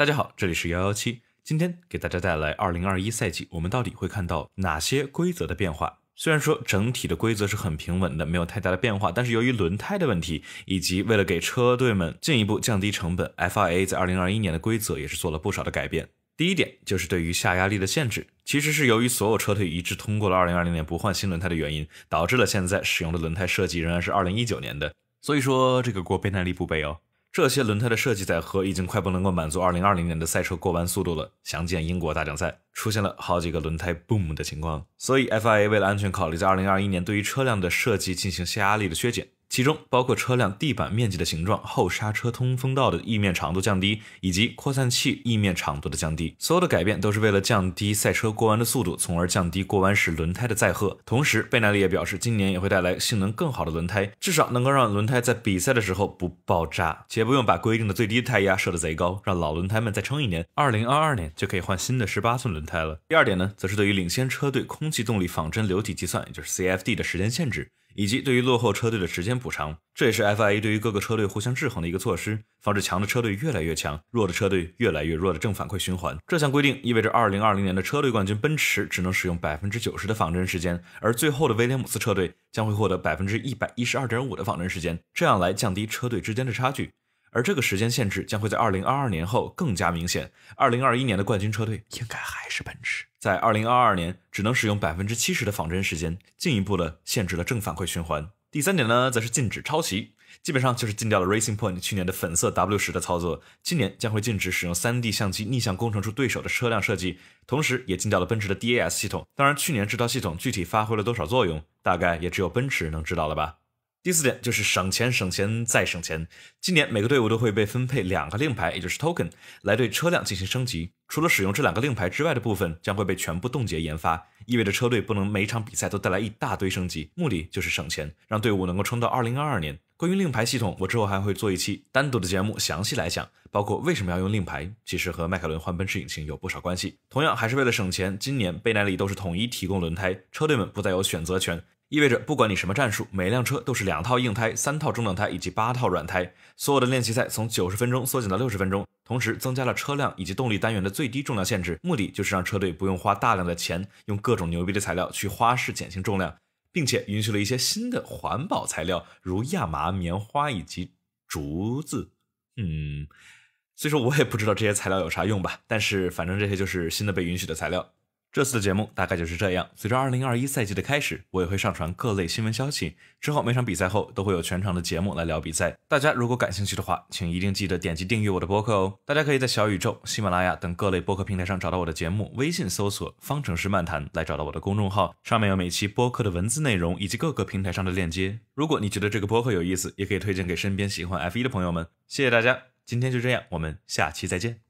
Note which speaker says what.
Speaker 1: 大家好，这里是幺幺七，今天给大家带来二零二一赛季，我们到底会看到哪些规则的变化？虽然说整体的规则是很平稳的，没有太大的变化，但是由于轮胎的问题，以及为了给车队们进一步降低成本，FIA 在二零二一年的规则也是做了不少的改变。第一点就是对于下压力的限制，其实是由于所有车队一致通过了二零二零年不换新轮胎的原因，导致了现在使用的轮胎设计仍然是二零一九年的，所以说这个锅背耐力不背哦。这些轮胎的设计载荷已经快不能够满足2020年的赛车过弯速度了。详见英国大奖赛出现了好几个轮胎 boom 的情况，所以 FIA 为了安全考虑，在2021年对于车辆的设计进行下压力的削减。其中包括车辆地板面积的形状、后刹车通风道的翼面长度降低，以及扩散器翼面长度的降低。所有的改变都是为了降低赛车过弯的速度，从而降低过弯时轮胎的载荷。同时，贝纳利也表示，今年也会带来性能更好的轮胎，至少能够让轮胎在比赛的时候不爆炸，且不用把规定的最低胎压设得贼高，让老轮胎们再撑一年。二零二二年就可以换新的十八寸轮胎了。第二点呢，则是对于领先车队空气动力仿真流体计算，也就是 CFD 的时间限制。以及对于落后车队的时间补偿，这也是 FIA 对于各个车队互相制衡的一个措施，防止强的车队越来越强，弱的车队越来越弱的正反馈循环。这项规定意味着，二零二零年的车队冠军奔驰只能使用百分之九十的仿真时间，而最后的威廉姆斯车队将会获得百分之一百一十二点五的仿真时间，这样来降低车队之间的差距。而这个时间限制将会在二零二二年后更加明显。二零二一年的冠军车队应该还是奔驰，在二零二二年只能使用百分之七十的仿真时间，进一步的限制了正反馈循环。第三点呢，则是禁止抄袭，基本上就是禁掉了 Racing Point 去年的粉色 W 十的操作。今年将会禁止使用 3D 相机逆向工程出对手的车辆设计，同时也禁掉了奔驰的 DAS 系统。当然，去年这套系统具体发挥了多少作用，大概也只有奔驰能知道了吧。第四点就是省钱，省钱再省钱。今年每个队伍都会被分配两个令牌，也就是 token，来对车辆进行升级。除了使用这两个令牌之外的部分，将会被全部冻结研发，意味着车队不能每一场比赛都带来一大堆升级。目的就是省钱，让队伍能够冲到二零二二年。关于令牌系统，我之后还会做一期单独的节目详细来讲，包括为什么要用令牌。其实和迈凯伦换奔驰引擎有不少关系。同样还是为了省钱，今年贝耐利都是统一提供轮胎，车队们不再有选择权。意味着不管你什么战术，每辆车都是两套硬胎、三套中等胎以及八套软胎。所有的练习赛从九十分钟缩减到六十分钟，同时增加了车辆以及动力单元的最低重量限制，目的就是让车队不用花大量的钱用各种牛逼的材料去花式减轻重量，并且允许了一些新的环保材料，如亚麻、棉花以及竹子。嗯，虽说我也不知道这些材料有啥用吧，但是反正这些就是新的被允许的材料。这次的节目大概就是这样。随着二零二一赛季的开始，我也会上传各类新闻消息。之后每场比赛后都会有全场的节目来聊比赛。大家如果感兴趣的话，请一定记得点击订阅我的播客哦。大家可以在小宇宙、喜马拉雅等各类播客平台上找到我的节目，微信搜索“方程式漫谈”来找到我的公众号，上面有每期播客的文字内容以及各个平台上的链接。如果你觉得这个播客有意思，也可以推荐给身边喜欢 F 一的朋友们。谢谢大家，今天就这样，我们下期再见。